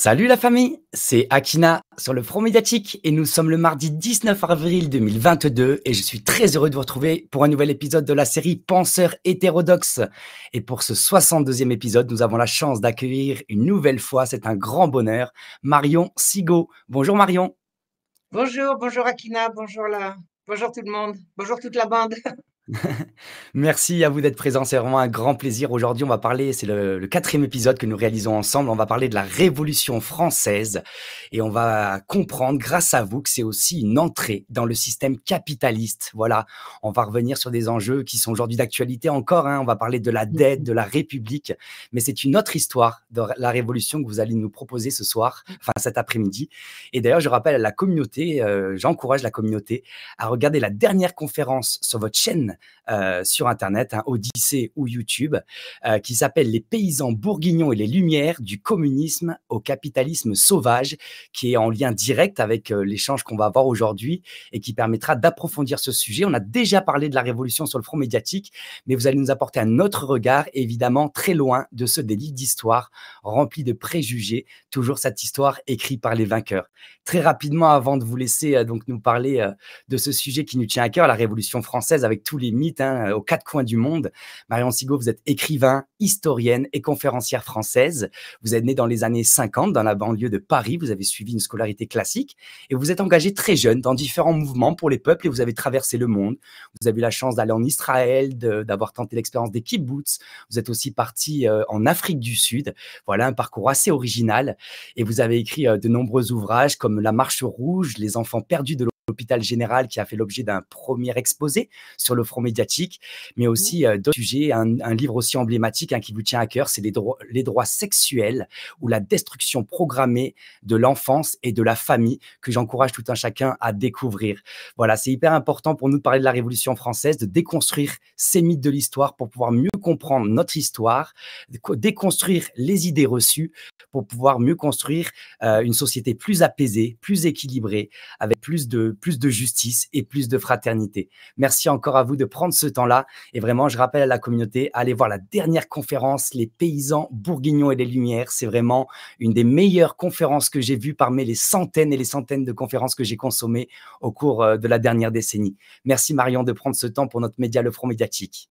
Salut la famille, c'est Akina sur le front médiatique et nous sommes le mardi 19 avril 2022 et je suis très heureux de vous retrouver pour un nouvel épisode de la série Penseurs hétérodoxes. Et pour ce 62e épisode, nous avons la chance d'accueillir une nouvelle fois, c'est un grand bonheur, Marion Sigo Bonjour Marion. Bonjour, bonjour Akina, bonjour la... Bonjour tout le monde, bonjour toute la bande. Merci à vous d'être présents, c'est vraiment un grand plaisir. Aujourd'hui, on va parler, c'est le, quatrième épisode que nous réalisons ensemble, on va parler de la Révolution française et on va comprendre grâce à vous que c'est aussi une entrée dans le système capitaliste. Voilà, on va revenir sur des enjeux qui sont aujourd'hui d'actualité encore, hein. on va parler de la mm-hmm. dette, de la République, mais c'est une autre histoire de la Révolution que vous allez nous proposer ce soir, mm. enfin cet après-midi. Et d'ailleurs, je rappelle à la communauté, euh, j'encourage la communauté à regarder la dernière conférence sur votre chaîne euh, sur Internet, un hein, Odyssée ou YouTube, euh, qui s'appelle Les paysans bourguignons et les lumières du communisme au capitalisme sauvage, qui est en lien direct avec euh, l'échange qu'on va avoir aujourd'hui et qui permettra d'approfondir ce sujet. On a déjà parlé de la révolution sur le front médiatique, mais vous allez nous apporter un autre regard, évidemment très loin de ce des livres d'histoire remplis de préjugés, toujours cette histoire écrite par les vainqueurs. Très rapidement, avant de vous laisser donc nous parler de ce sujet qui nous tient à cœur, la Révolution française avec tous les mythes hein, aux quatre coins du monde. Marion Sigaud, vous êtes écrivain, historienne et conférencière française. Vous êtes née dans les années 50 dans la banlieue de Paris. Vous avez suivi une scolarité classique et vous êtes engagée très jeune dans différents mouvements pour les peuples et vous avez traversé le monde. Vous avez eu la chance d'aller en Israël, d'avoir tenté l'expérience des kibbutz. Vous êtes aussi parti euh, en Afrique du Sud. Voilà un parcours assez original et vous avez écrit euh, de nombreux ouvrages comme La marche rouge, Les enfants perdus de l'eau l'hôpital général qui a fait l'objet d'un premier exposé sur le front médiatique, mais mmh. aussi euh, d'autres sujets. Un, livre aussi emblématique hein, qui vous tient à cœur, c'est les, les droits sexuels ou la destruction programmée de l'enfance et de la famille que j'encourage tout un chacun à découvrir. Voilà, c'est hyper important pour nous de parler de la Révolution française, de déconstruire ces mythes de l'histoire pour pouvoir mieux comprendre notre histoire, déconstruire les idées reçues pour pouvoir mieux construire euh, une société plus apaisée, plus équilibrée, avec plus de, plus de justice et plus de fraternité. Merci encore à vous de prendre ce temps-là. Et vraiment, je rappelle à la communauté, allez voir la dernière conférence, Les paysans bourguignons et les lumières. C'est vraiment une des meilleures conférences que j'ai vues parmi les centaines et les centaines de conférences que j'ai consommées au cours euh, de la dernière décennie. Merci Marion de prendre ce temps pour notre média Le Front médiatique.